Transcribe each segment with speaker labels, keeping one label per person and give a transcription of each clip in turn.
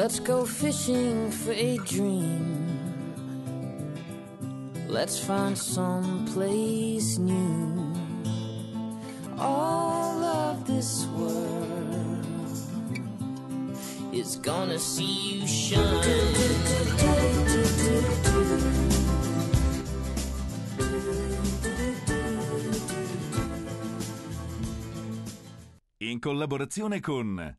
Speaker 1: Let's go fishing for a dream. Let's find some place new. All of this world is gonna see you shine.
Speaker 2: In collaborazione con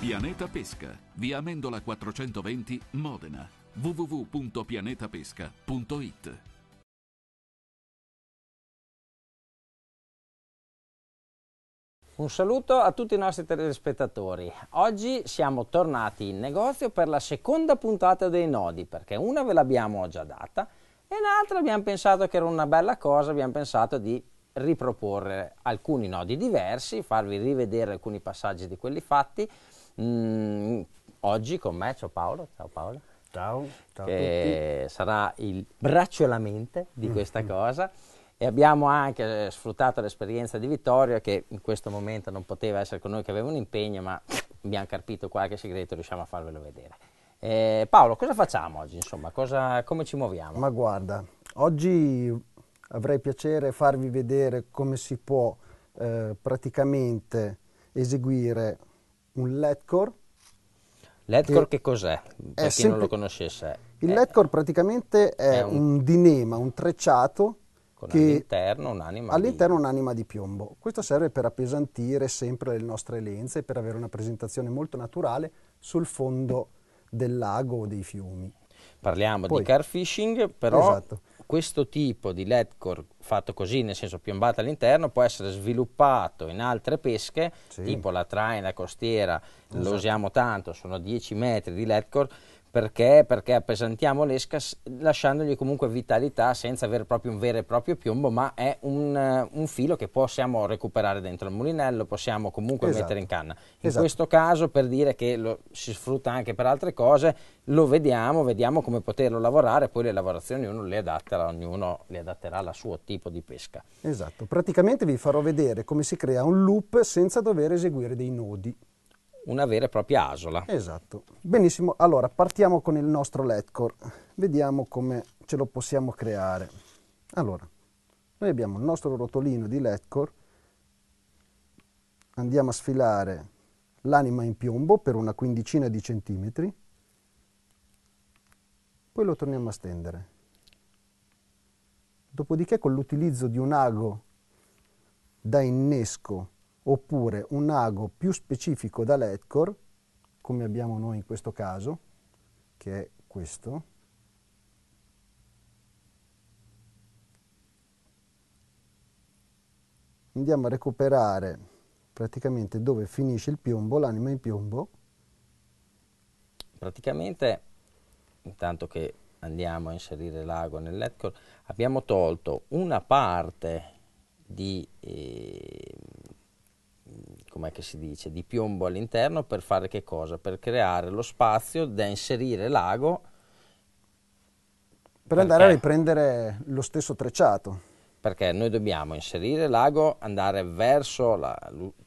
Speaker 2: Pianeta Pesca, via Amendola 420, Modena, www.pianetapesca.it.
Speaker 1: Un saluto a tutti i nostri telespettatori. Oggi siamo tornati in negozio per la seconda puntata dei nodi, perché una ve l'abbiamo già data e un'altra abbiamo pensato che era una bella cosa, abbiamo pensato di riproporre alcuni nodi diversi, farvi rivedere alcuni passaggi di quelli fatti Mm, oggi con me c'è Paolo. Ciao Paolo. Ciao, ciao che sarà il braccio alla mente di mm, questa mm. cosa. E abbiamo anche sfruttato l'esperienza di Vittorio che in questo momento non poteva essere con noi che aveva un impegno, ma abbiamo capito qualche segreto, e riusciamo a farvelo vedere. Eh, Paolo, cosa facciamo oggi? Insomma, cosa, come ci muoviamo?
Speaker 3: Ma guarda, oggi avrei piacere farvi vedere come si può eh, praticamente eseguire un LEDcore.
Speaker 1: LEDcore che cos'è? Per chi sempre... non lo conoscesse.
Speaker 3: Il LEDcore praticamente è, è un... un... dinema, un trecciato con che
Speaker 1: all'interno un'anima,
Speaker 3: all'interno di... un'anima di piombo. Questo serve per appesantire sempre le nostre lenze, per avere una presentazione molto naturale sul fondo del lago o dei fiumi.
Speaker 1: Parliamo Poi, di car fishing, però esatto questo tipo di ledcore fatto così, nel senso piombato all'interno, può essere sviluppato in altre pesche, sì. tipo la traina costiera, esatto. lo usiamo tanto, sono 10 metri di ledcore, perché? Perché appesantiamo l'esca lasciandogli comunque vitalità senza avere proprio un vero e proprio piombo, ma è un, un filo che possiamo recuperare dentro il mulinello, possiamo comunque esatto. mettere in canna. In esatto. questo caso, per dire che lo, si sfrutta anche per altre cose, lo vediamo, vediamo come poterlo lavorare, poi le lavorazioni uno le adatterà, ognuno le adatterà al suo tipo di pesca.
Speaker 3: Esatto, praticamente vi farò vedere come si crea un loop senza dover eseguire dei nodi
Speaker 1: una vera e propria asola. Esatto.
Speaker 3: Benissimo, allora partiamo con il nostro ledcore, vediamo come ce lo possiamo creare. Allora, noi abbiamo il nostro rotolino di ledcore, andiamo a sfilare l'anima in piombo per una quindicina di centimetri, poi lo torniamo a stendere. Dopodiché con l'utilizzo di un ago da innesco oppure un ago più specifico da ledcore, come abbiamo noi in questo caso, che è questo, andiamo a recuperare praticamente dove finisce il piombo, l'anima in piombo.
Speaker 1: Praticamente, intanto che andiamo a inserire l'ago nel ledcore, abbiamo tolto una parte di, eh, com'è che si dice, di piombo all'interno per fare che cosa? Per creare lo spazio da inserire l'ago.
Speaker 3: Per andare perché? a riprendere lo stesso trecciato.
Speaker 1: Perché noi dobbiamo inserire l'ago, andare verso la,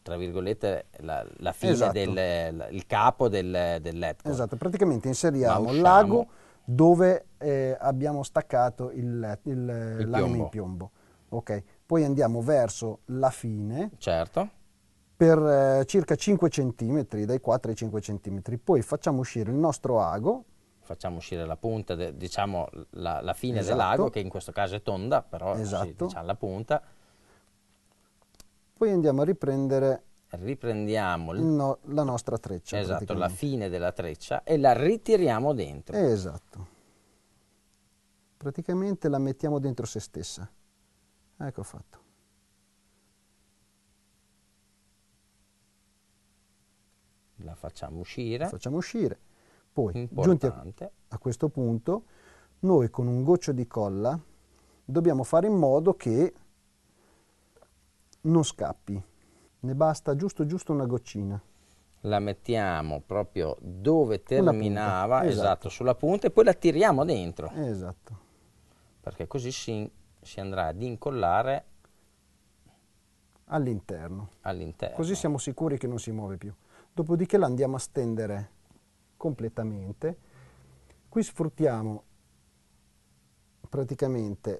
Speaker 1: tra virgolette, la, la fine esatto. del la, il capo del,
Speaker 3: del Esatto, praticamente inseriamo l'ago dove eh, abbiamo staccato il, il, il l'anima in piombo. Ok, poi andiamo verso la fine. Certo per eh, circa 5 cm, dai 4 ai 5 cm. Poi facciamo uscire il nostro ago.
Speaker 1: Facciamo uscire la punta, de, diciamo la, la fine esatto. dell'ago, che in questo caso è tonda, però esatto. si, diciamo la punta.
Speaker 3: Poi andiamo a riprendere
Speaker 1: riprendiamo il,
Speaker 3: no, la nostra
Speaker 1: treccia. Esatto, la fine della treccia e la ritiriamo dentro.
Speaker 3: Esatto. Praticamente la mettiamo dentro se stessa. Ecco fatto.
Speaker 1: la facciamo uscire. La facciamo
Speaker 3: uscire. Poi, Importante. giunti a, a questo punto, noi con un goccio di colla dobbiamo fare in modo che non scappi. Ne basta giusto giusto una goccina.
Speaker 1: La mettiamo proprio dove terminava, esatto. esatto. sulla punta, e poi la tiriamo dentro.
Speaker 3: Esatto.
Speaker 1: Perché così si, si andrà ad incollare
Speaker 3: all'interno. all'interno. Così siamo sicuri che non si muove più dopodiché la andiamo a stendere completamente. Qui sfruttiamo praticamente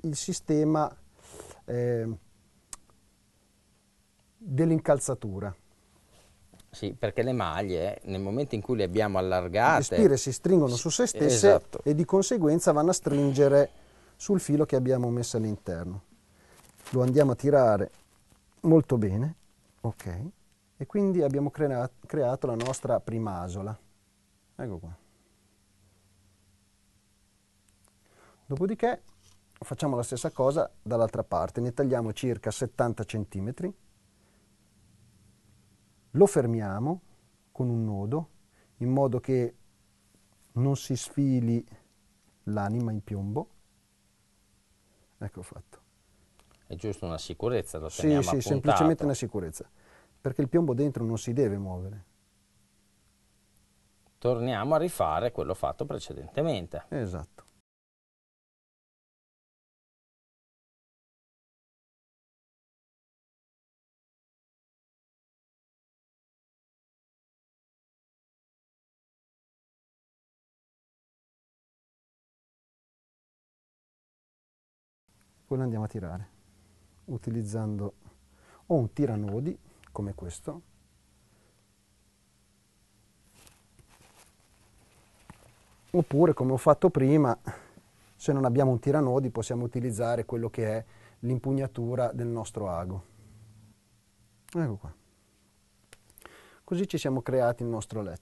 Speaker 3: il sistema eh, dell'incalzatura.
Speaker 1: Sì, perché le maglie nel momento in cui le abbiamo allargate... Le spire si stringono su se stesse esatto.
Speaker 3: e di conseguenza vanno a stringere sul filo che abbiamo messo all'interno. Lo andiamo a tirare molto bene, ok e quindi abbiamo crea creato la nostra primasola. Ecco qua. Dopodiché facciamo la stessa cosa dall'altra parte, ne tagliamo circa 70 cm, lo fermiamo con un nodo in modo che non si sfili l'anima in piombo. Ecco fatto.
Speaker 1: È giusto una sicurezza, lo sì, teniamo Sì, sì, semplicemente
Speaker 3: una sicurezza perché il piombo dentro non si deve muovere.
Speaker 1: Torniamo a rifare quello fatto precedentemente. Esatto.
Speaker 3: Poi lo andiamo a tirare utilizzando o un tiranodi come questo. Oppure, come ho fatto prima, se non abbiamo un tiranodi possiamo utilizzare quello che è l'impugnatura del nostro ago. Ecco qua. Così ci siamo creati il nostro LED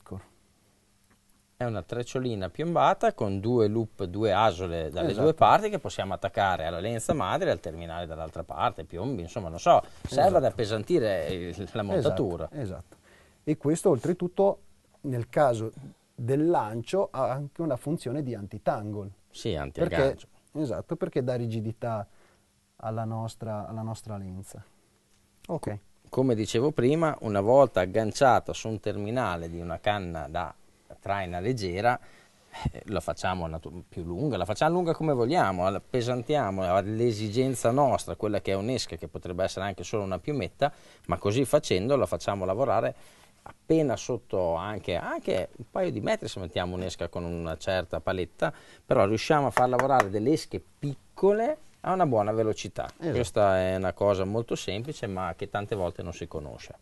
Speaker 1: è una trecciolina piombata con due loop, due asole dalle esatto. due parti che possiamo attaccare alla lenza madre al terminale dall'altra parte, piombi, insomma, non so, serve esatto. ad appesantire la esatto, montatura. Esatto,
Speaker 3: esatto. E questo oltretutto nel caso del lancio ha anche una funzione di antitangle.
Speaker 1: Sì, antiaggancio.
Speaker 3: esatto, perché dà rigidità alla nostra, alla nostra lenza. Ok.
Speaker 1: Come dicevo prima, una volta agganciata su un terminale di una canna da traina leggera eh, la facciamo più lunga, la facciamo lunga come vogliamo, appesantiamo all'esigenza nostra, quella che è un'esca, che potrebbe essere anche solo una piumetta, ma così facendo la facciamo lavorare appena sotto anche, anche un paio di metri se mettiamo un'esca con una certa paletta, però riusciamo a far lavorare delle esche piccole a una buona velocità. Esatto. Questa è una
Speaker 3: cosa molto semplice ma che tante volte non si conosce.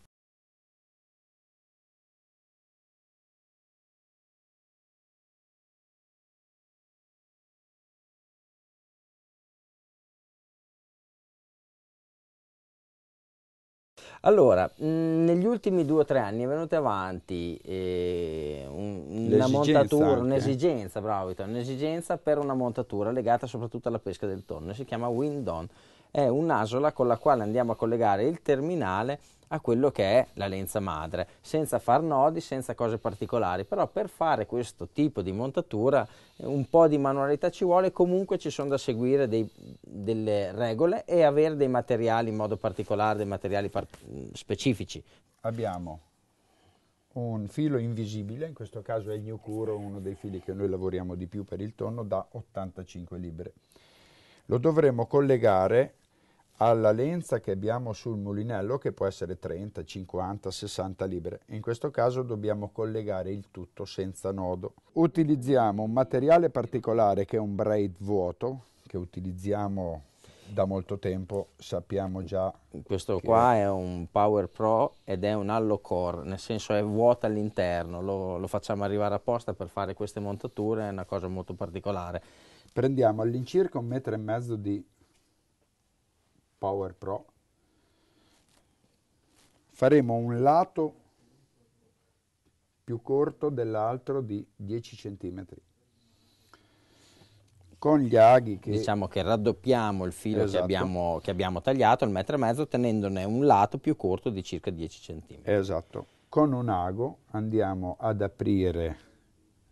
Speaker 2: Allora, mm, negli ultimi due o tre anni è venuta avanti
Speaker 1: eh, un, una montatura, anche. un'esigenza, bravo, un'esigenza per una montatura legata soprattutto alla pesca del tonno, si chiama Windon, è un'asola con la quale andiamo a collegare il terminale a quello che è la lenza madre, senza far nodi, senza cose particolari, però per fare questo tipo di montatura un po' di manualità ci vuole, comunque ci sono da seguire dei, delle regole e avere dei materiali in modo particolare, dei materiali par specifici.
Speaker 2: Abbiamo un filo invisibile, in questo caso è il New Curo, uno dei fili che noi lavoriamo di più per il tonno, da 85 libbre. Lo dovremo collegare alla lenza che abbiamo sul mulinello che può essere 30, 50, 60 libre. In questo caso dobbiamo collegare il tutto senza nodo. Utilizziamo un materiale particolare che è un braid vuoto che utilizziamo da molto tempo, sappiamo già. Questo
Speaker 1: qua è un Power Pro ed è un allo core, nel senso è vuoto all'interno, lo, lo facciamo arrivare apposta per fare queste montature, è una cosa molto particolare.
Speaker 2: Prendiamo all'incirca un metro e mezzo di Power Pro faremo un lato più corto dell'altro di 10 cm
Speaker 1: con gli aghi che... Diciamo che raddoppiamo il filo esatto. che, abbiamo, che, abbiamo, tagliato, il metro
Speaker 2: e mezzo, tenendone un lato più corto di circa 10 cm. Esatto. Con un ago andiamo ad aprire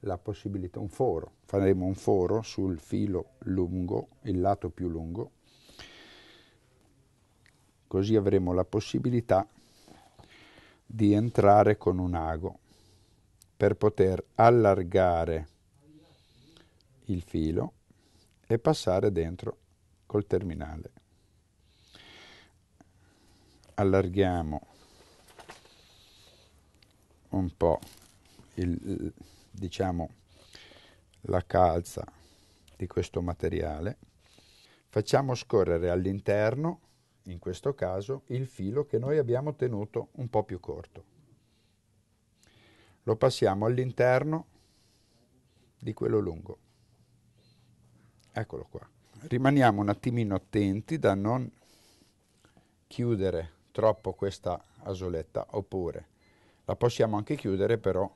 Speaker 2: la possibilità, un foro. Faremo un foro sul filo lungo, il lato più lungo, così avremo la possibilità di entrare con un ago per poter allargare il filo e passare dentro col terminale. Allarghiamo un po' il, diciamo, la calza di questo materiale, facciamo scorrere all'interno in questo caso, il filo che noi abbiamo tenuto un po' più corto. Lo passiamo all'interno di quello lungo. Eccolo qua. Rimaniamo un attimino attenti da non chiudere troppo questa asoletta, oppure la possiamo anche chiudere però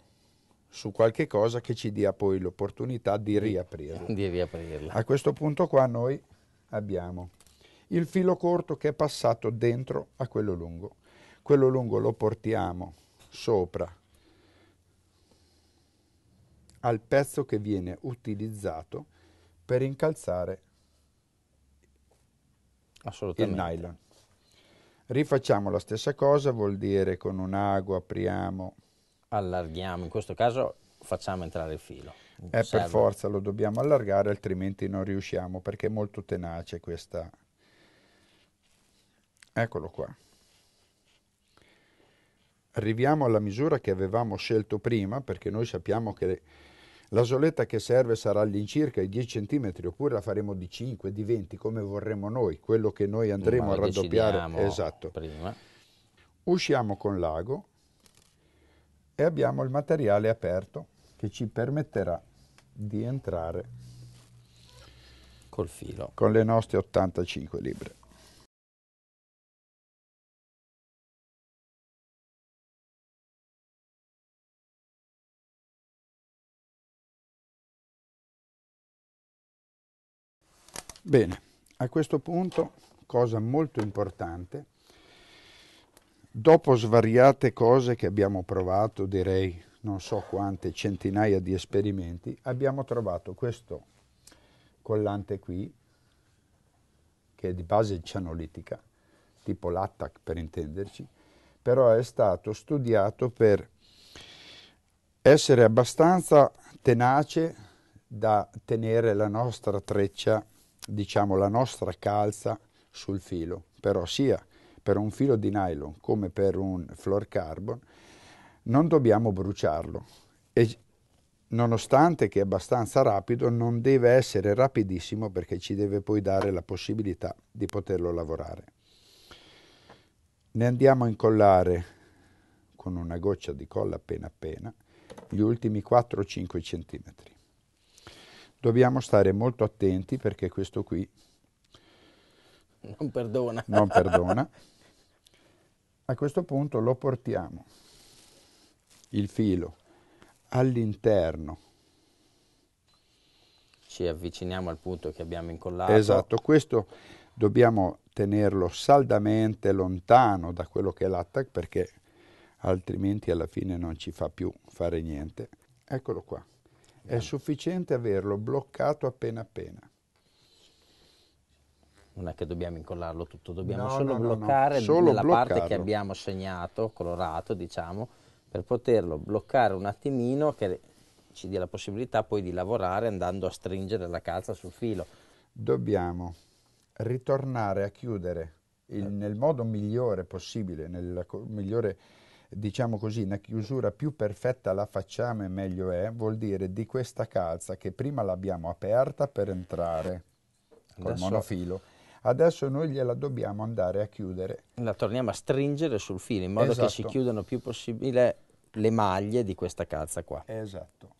Speaker 2: su qualche cosa che ci dia poi l'opportunità di riaprirla. Di riaprirla. A questo punto qua noi abbiamo il filo corto che è passato dentro a quello lungo. Quello lungo lo portiamo sopra al pezzo che viene utilizzato per incalzare il nylon. Rifacciamo la stessa cosa, vuol dire con un ago apriamo. Allarghiamo,
Speaker 1: in questo caso facciamo entrare il filo. È eh, per forza,
Speaker 2: lo dobbiamo allargare, altrimenti non riusciamo perché è molto tenace questa, Eccolo qua. Arriviamo alla misura che avevamo scelto prima, perché noi sappiamo che la soletta che serve sarà all'incirca i 10 cm, oppure la faremo di 5, di 20, come vorremmo noi, quello che noi andremo a raddoppiare. Esatto. Prima. Usciamo con l'ago e abbiamo il materiale aperto che ci permetterà di entrare
Speaker 3: col filo con le nostre 85 libbre.
Speaker 2: Bene, a questo punto, cosa molto importante, dopo svariate cose che abbiamo provato, direi non so quante centinaia di esperimenti, abbiamo trovato questo collante qui, che è di base cianolitica, tipo l'attac per intenderci, però è stato studiato per essere abbastanza tenace da tenere la nostra treccia diciamo, la nostra calza sul filo, però sia per un filo di nylon come per un carbon, non dobbiamo bruciarlo e nonostante che è abbastanza rapido non deve essere rapidissimo perché ci deve poi dare la possibilità di poterlo lavorare. Ne andiamo a incollare con una goccia di colla appena appena gli ultimi 4-5 centimetri dobbiamo stare molto attenti perché questo qui non perdona. Non perdona. A questo punto lo portiamo il filo all'interno. Ci
Speaker 1: avviciniamo al punto che abbiamo incollato. Esatto,
Speaker 2: questo dobbiamo tenerlo saldamente lontano da quello che è l'attack perché altrimenti alla fine non ci fa più fare niente. Eccolo qua. È sufficiente averlo bloccato appena appena.
Speaker 1: Non è che dobbiamo incollarlo tutto, dobbiamo no, solo no, bloccare no, solo nella bloccarlo. parte che abbiamo segnato, colorato, diciamo, per poterlo bloccare un attimino che ci dia la possibilità poi di lavorare andando a stringere la
Speaker 2: calza sul filo. Dobbiamo ritornare a chiudere il, eh. nel modo migliore possibile, nel migliore diciamo così, una chiusura più perfetta la facciamo e meglio è, vuol dire di questa calza che prima l'abbiamo aperta per entrare
Speaker 1: col Adesso... monofilo
Speaker 2: adesso noi gliela dobbiamo andare a chiudere.
Speaker 1: La torniamo a stringere sul filo in modo esatto. che si chiudano più possibile le maglie
Speaker 2: di questa calza qua. Esatto.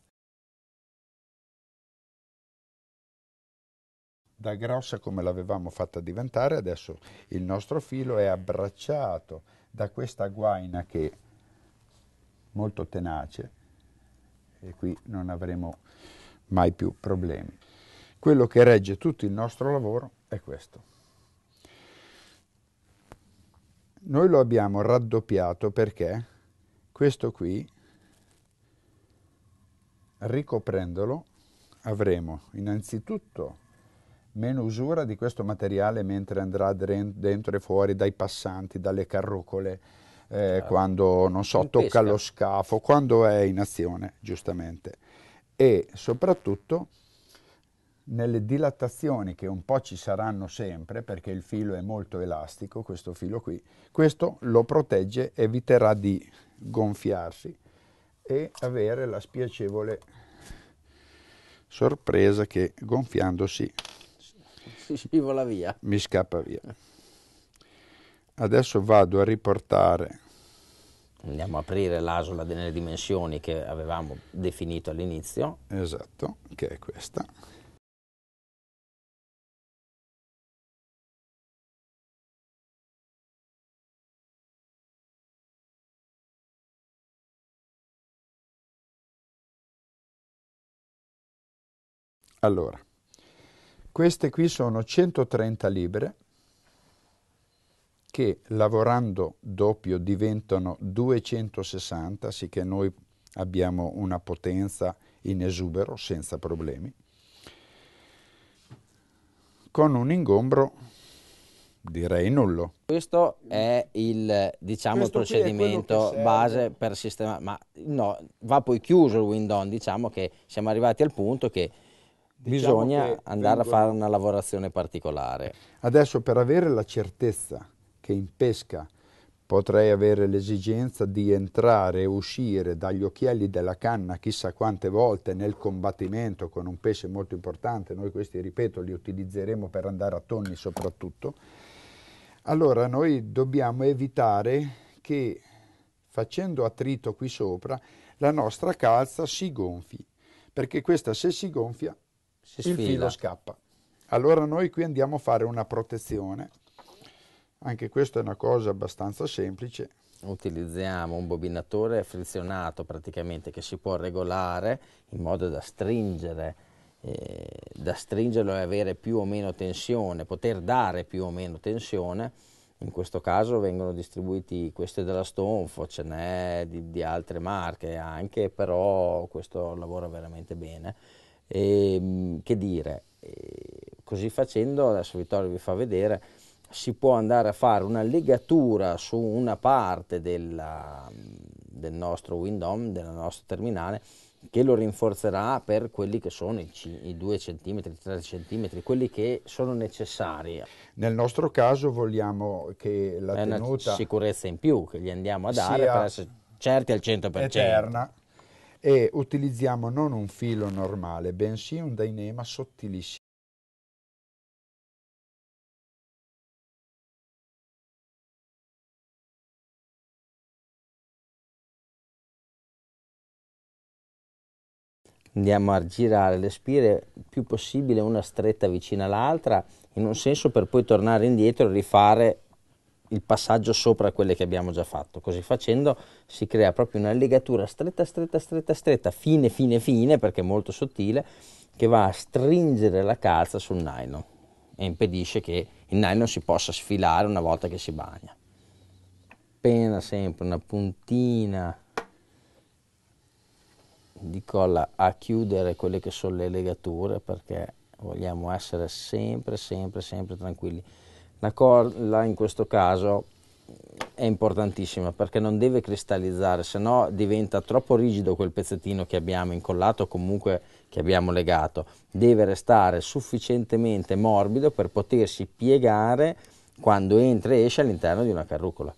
Speaker 2: Da grossa come l'avevamo fatta diventare, adesso il nostro filo è abbracciato da questa guaina che è molto tenace e qui non avremo mai più problemi. Quello che regge tutto il nostro lavoro è questo. Noi lo abbiamo raddoppiato perché questo qui, ricoprendolo, avremo innanzitutto meno usura di questo materiale mentre andrà dentro e fuori dai passanti, dalle carrucole, eh, ah, quando non so, tocca lo scafo, quando è in azione, giustamente. E soprattutto nelle dilatazioni che un po' ci saranno sempre perché il filo è molto elastico, questo filo qui, questo lo protegge, eviterà di gonfiarsi e avere la spiacevole sorpresa che gonfiandosi mi vola via. Mi scappa via. Adesso vado a riportare. Andiamo a aprire l'asola delle dimensioni
Speaker 3: che avevamo definito all'inizio. Esatto, che è questa. Allora,
Speaker 2: queste qui sono 130 libbre che lavorando doppio diventano 260, sì che noi abbiamo una potenza in esubero senza problemi, con un ingombro direi nullo. Questo è il diciamo, Questo procedimento base per sistemare, ma no,
Speaker 1: va poi chiuso il window, diciamo che siamo arrivati al punto che Diciamo Bisogna andare vengono... a fare
Speaker 2: una lavorazione particolare. Adesso per avere la certezza che in pesca potrei avere l'esigenza di entrare e uscire dagli occhielli della canna chissà quante volte nel combattimento con un pesce molto importante, noi questi ripeto li utilizzeremo per andare a tonni soprattutto, allora noi dobbiamo evitare che facendo attrito qui sopra la nostra calza si gonfi, perché questa se si gonfia il filo scappa. Allora noi qui andiamo a fare una protezione, anche questa è una cosa abbastanza semplice. Utilizziamo un bobinatore frizionato
Speaker 1: praticamente che si può regolare in modo da stringere eh, da stringerlo e avere più o meno tensione, poter dare più o meno tensione, in questo caso vengono distribuiti questi della Stonfo, ce n'è di, di altre marche anche, però questo lavora veramente bene. E, ehm, che dire, ehm, così facendo, adesso Vittorio vi fa vedere, si può andare a fare una legatura su una parte della, del nostro Windom, del nostro terminale, che lo rinforzerà per quelli che sono i, i 2 cm, 3 cm, quelli che sono necessari. Nel nostro caso vogliamo che la È tenuta... una sicurezza in più che gli andiamo a dare per essere certi al 100%. Eterna
Speaker 2: e utilizziamo non un filo normale, bensì un dainema sottilissimo.
Speaker 3: Andiamo a girare le spire il più possibile una
Speaker 1: stretta vicina all'altra in un senso per poi tornare indietro e rifare il passaggio sopra quelle che abbiamo già fatto. Così facendo si crea proprio una legatura stretta, stretta, stretta, stretta, fine, fine, fine, perché è molto sottile, che va a stringere la calza sul nylon e impedisce che il nylon si possa sfilare una volta che si bagna. Appena sempre una puntina di colla a chiudere quelle che sono le legature perché vogliamo essere sempre, sempre, sempre tranquilli la colla in questo caso è importantissima perché non deve cristallizzare, se no diventa troppo rigido quel pezzettino che abbiamo incollato o comunque che abbiamo legato. Deve restare sufficientemente morbido per potersi piegare quando entra e esce all'interno di una carrucola.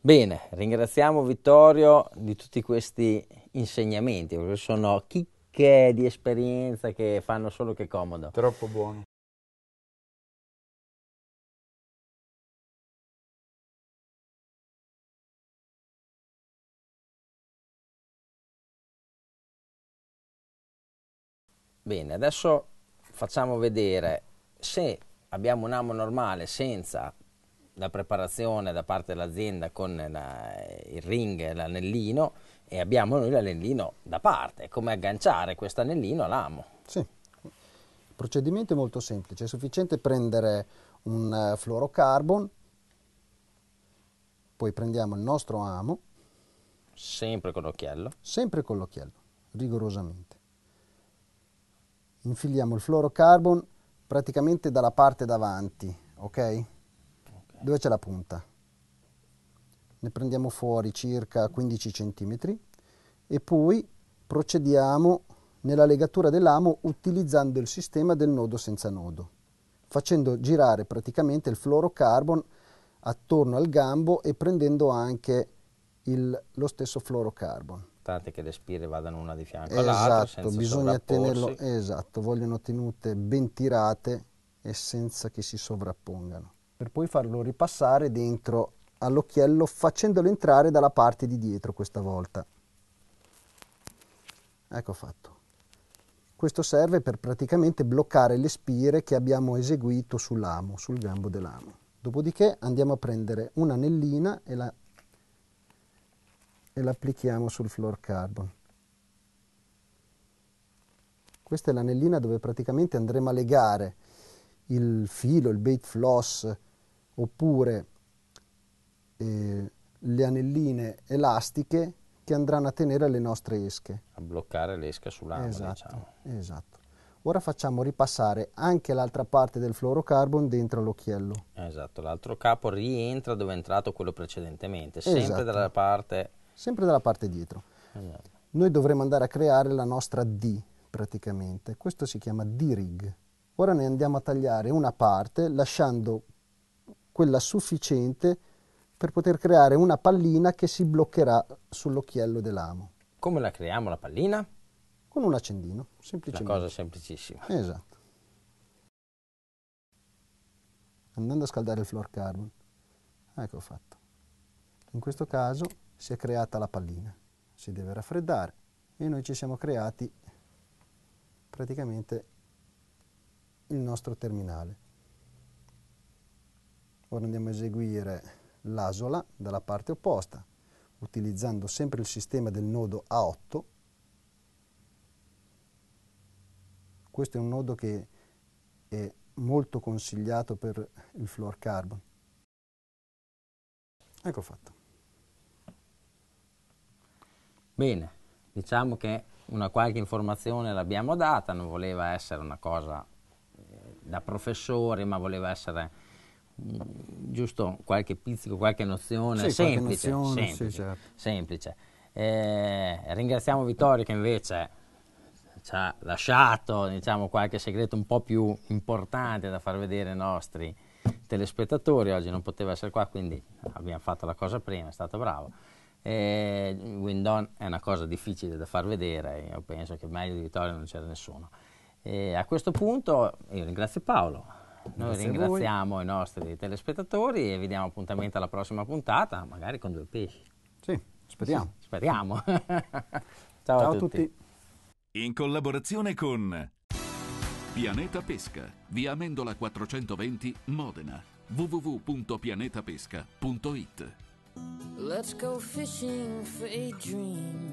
Speaker 1: Bene, ringraziamo Vittorio di tutti questi insegnamenti, perché sono chicche di esperienza che fanno solo che comodo. Troppo
Speaker 3: buono. Bene, adesso facciamo
Speaker 1: vedere se abbiamo un amo normale senza la preparazione da parte dell'azienda con la, il ring, e l'anellino e abbiamo noi l'anellino da parte, come agganciare questo anellino all'amo.
Speaker 3: Sì, il procedimento è molto semplice, è sufficiente prendere un eh, fluorocarbon, poi prendiamo il nostro amo.
Speaker 1: Sempre con l'occhiello?
Speaker 3: Sempre con l'occhiello, rigorosamente infiliamo il fluorocarbon praticamente dalla parte davanti, ok? okay. Dove c'è la punta? Ne prendiamo fuori circa 15 cm e poi procediamo nella legatura dell'amo utilizzando il sistema del nodo senza nodo, facendo girare praticamente il fluorocarbon attorno al gambo e prendendo anche il, lo stesso fluorocarbon
Speaker 1: importante che le spire vadano una di fianco esatto, bisogna tenerlo,
Speaker 3: esatto, vogliono tenute ben tirate e senza che si sovrappongano. Per poi farlo ripassare dentro all'occhiello facendolo entrare dalla parte di dietro questa volta. Ecco fatto. Questo serve per praticamente bloccare le spire che abbiamo eseguito sull'amo, sul gambo dell'amo. Dopodiché andiamo a prendere un'anellina e la e l'applichiamo sul carbon. Questa è l'anellina dove praticamente andremo a legare il filo, il bait floss, oppure eh, le anelline elastiche che andranno a tenere le nostre esche.
Speaker 1: A bloccare l'esca sull'angolo, esatto, diciamo.
Speaker 3: Esatto. Ora facciamo ripassare anche l'altra parte del fluorocarbon dentro l'occhiello.
Speaker 1: Esatto, l'altro capo rientra dove è entrato quello precedentemente, sempre esatto. dalla parte
Speaker 3: sempre dalla parte dietro. Esatto. Noi dovremo andare a creare la nostra D praticamente, questo si chiama D-rig. Ora ne andiamo a tagliare una parte lasciando quella sufficiente per poter creare una pallina che si bloccherà sull'occhiello dell'amo. Come la creiamo la pallina? Con un accendino, semplicemente. Una
Speaker 1: cosa semplicissima.
Speaker 3: Esatto. Andando a scaldare il floor carbon. Ecco fatto. In questo caso si è creata la pallina, si deve raffreddare e noi ci siamo creati praticamente il nostro terminale. Ora andiamo a eseguire l'asola dalla parte opposta, utilizzando sempre il sistema del nodo A8. Questo è un nodo che è molto consigliato per il fluorocarbon. Ecco fatto.
Speaker 1: Bene, diciamo che una qualche informazione l'abbiamo data, non voleva essere una cosa eh, da professore, ma voleva essere mm, giusto qualche pizzico, qualche nozione sì, semplice. Qualche nozione, semplice, sì, certo. semplice. Eh, ringraziamo Vittorio che invece ci ha lasciato diciamo, qualche segreto un po' più importante da far vedere ai nostri telespettatori. Oggi non poteva essere qua, quindi abbiamo fatto la cosa prima, è stato bravo. Eh, Windon è una cosa difficile da far vedere, io penso che meglio di Vittorio non c'era nessuno. E a questo punto io ringrazio Paolo, noi Grazie ringraziamo i nostri telespettatori e vi diamo appuntamento alla prossima puntata, magari con due pesci.
Speaker 3: Sì, speriamo.
Speaker 1: Sì, speriamo. Ciao,
Speaker 2: Ciao, a tutti. tutti. In collaborazione con Pianeta Pesca, via Amendola 420 Modena, www.pianetapesca.it
Speaker 1: Let's go fishing for a dream.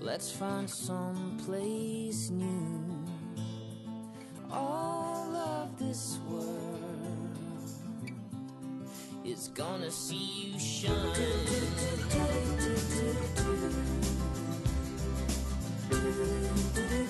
Speaker 1: Let's find some place new. All of this world is gonna see you shine.
Speaker 3: Do, do, do,